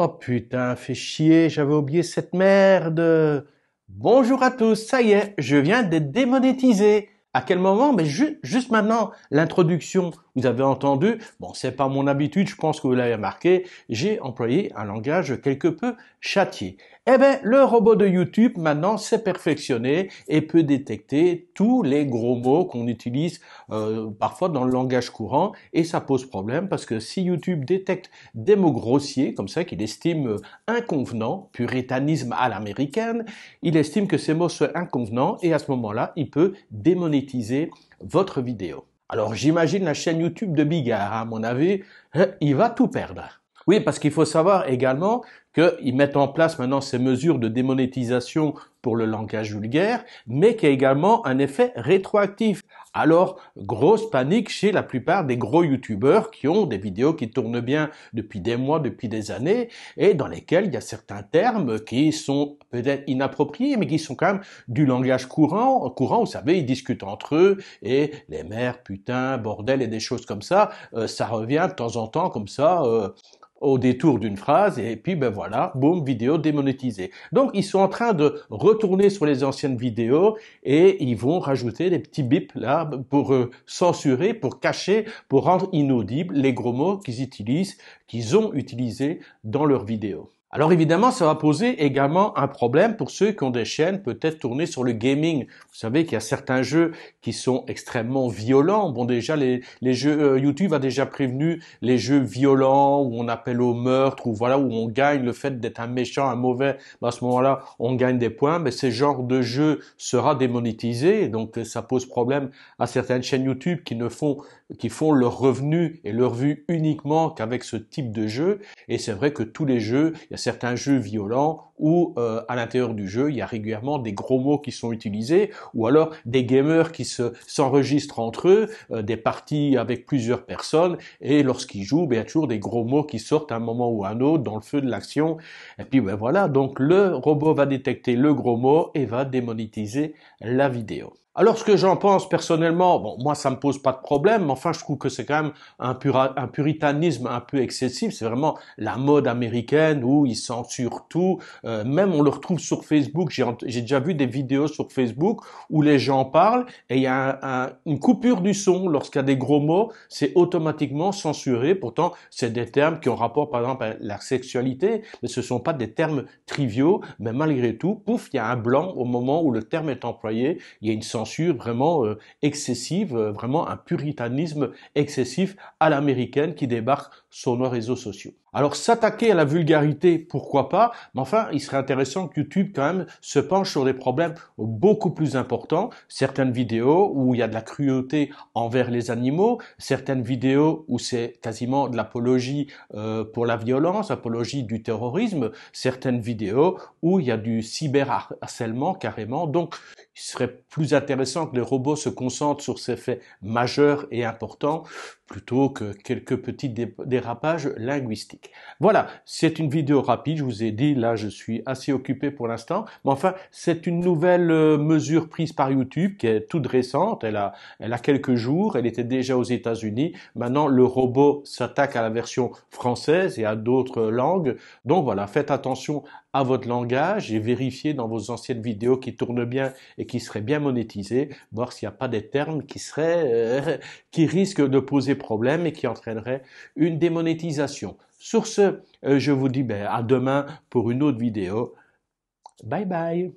Oh putain, fais chier, j'avais oublié cette merde. Bonjour à tous, ça y est, je viens d'être démonétisé. À quel moment Mais juste maintenant, l'introduction vous avez entendu, bon, c'est pas mon habitude, je pense que vous l'avez remarqué, j'ai employé un langage quelque peu châtié. Eh ben, le robot de YouTube maintenant s'est perfectionné et peut détecter tous les gros mots qu'on utilise euh, parfois dans le langage courant et ça pose problème parce que si YouTube détecte des mots grossiers comme ça qu'il estime euh, inconvenants, puritanisme à l'américaine, il estime que ces mots sont inconvenants et à ce moment-là, il peut démonétiser votre vidéo. Alors j'imagine la chaîne YouTube de Bigard, à mon avis, hein, il va tout perdre. Oui, parce qu'il faut savoir également qu'ils mettent en place maintenant ces mesures de démonétisation pour le langage vulgaire, mais qu'il y a également un effet rétroactif. Alors, grosse panique chez la plupart des gros youtubeurs qui ont des vidéos qui tournent bien depuis des mois, depuis des années, et dans lesquelles il y a certains termes qui sont peut-être inappropriés, mais qui sont quand même du langage courant. Courant, vous savez, ils discutent entre eux, et les mères, putain, bordel, et des choses comme ça, euh, ça revient de temps en temps comme ça. Euh, au détour d'une phrase et puis ben voilà, boum, vidéo démonétisée. Donc ils sont en train de retourner sur les anciennes vidéos et ils vont rajouter des petits bips là pour euh, censurer, pour cacher, pour rendre inaudibles les gros mots qu'ils utilisent, qu'ils ont utilisés dans leurs vidéos. Alors évidemment, ça va poser également un problème pour ceux qui ont des chaînes peut-être tournées sur le gaming. Vous savez qu'il y a certains jeux qui sont extrêmement violents. Bon, déjà, les, jeux euh, YouTube a déjà prévenu les jeux violents où on appelle au meurtre, ou voilà, où on gagne le fait d'être un méchant, un mauvais. Bah, à ce moment-là, on gagne des points, mais ce genre de jeu sera démonétisé. Donc, euh, ça pose problème à certaines chaînes YouTube qui ne font qui font leur revenu et leur vue uniquement qu'avec ce type de jeu. Et c'est vrai que tous les jeux, il y a certains jeux violents où euh, à l'intérieur du jeu, il y a régulièrement des gros mots qui sont utilisés, ou alors des gamers qui s'enregistrent entre eux, euh, des parties avec plusieurs personnes, et lorsqu'ils jouent, ben, il y a toujours des gros mots qui sortent à un moment ou à un autre dans le feu de l'action. Et puis ben voilà, donc le robot va détecter le gros mot et va démonétiser la vidéo. Alors ce que j'en pense personnellement, bon moi ça me pose pas de problème, mais enfin je trouve que c'est quand même un, puritanisme un peu excessif. C'est vraiment la mode américaine où ils censurent tout. Euh, même on le retrouve sur Facebook. J'ai déjà vu des vidéos sur Facebook où les gens parlent et il y a une coupure du son lorsqu'il y a des gros mots, c'est automatiquement censuré. Pourtant c'est des termes qui ont rapport par exemple à la sexualité, mais ce sont pas des termes triviaux. Mais malgré tout, pouf, il y a un blanc au moment où le terme est employé. Il y a une censure vraiment euh, excessive, euh, vraiment un puritanisme excessif à l'américaine qui débarque sur nos réseaux sociaux. Alors s'attaquer à la vulgarité, pourquoi pas, mais enfin, il serait intéressant que YouTube quand même se penche sur des problèmes beaucoup plus importants, certaines vidéos où il y a de la cruauté envers les animaux, certaines vidéos où c'est quasiment de l'apologie euh, pour la violence, apologie du terrorisme, certaines vidéos où il y a du cyberharcèlement carrément. Donc, il serait plus intéressant que les robots se concentrent sur ces faits majeurs et importants plutôt que quelques petits dérapages linguistiques. Voilà, c'est une vidéo rapide, je vous ai dit, là je suis assez occupé pour l'instant, mais enfin c'est une nouvelle euh, mesure prise par YouTube qui est toute récente, elle a, elle a quelques jours, elle était déjà aux États-Unis, maintenant le robot s'attaque à la version française et à d'autres langues, donc voilà, faites attention à votre langage et vérifiez dans vos anciennes vidéos qui tournent bien et qui seraient bien monétisées, voir s'il n'y a pas des termes qui seraient, euh, qui risquent de poser problème et qui entraînerait une démonétisation. Sur ce, euh, je vous dis ben, à demain pour une autre vidéo. Bye bye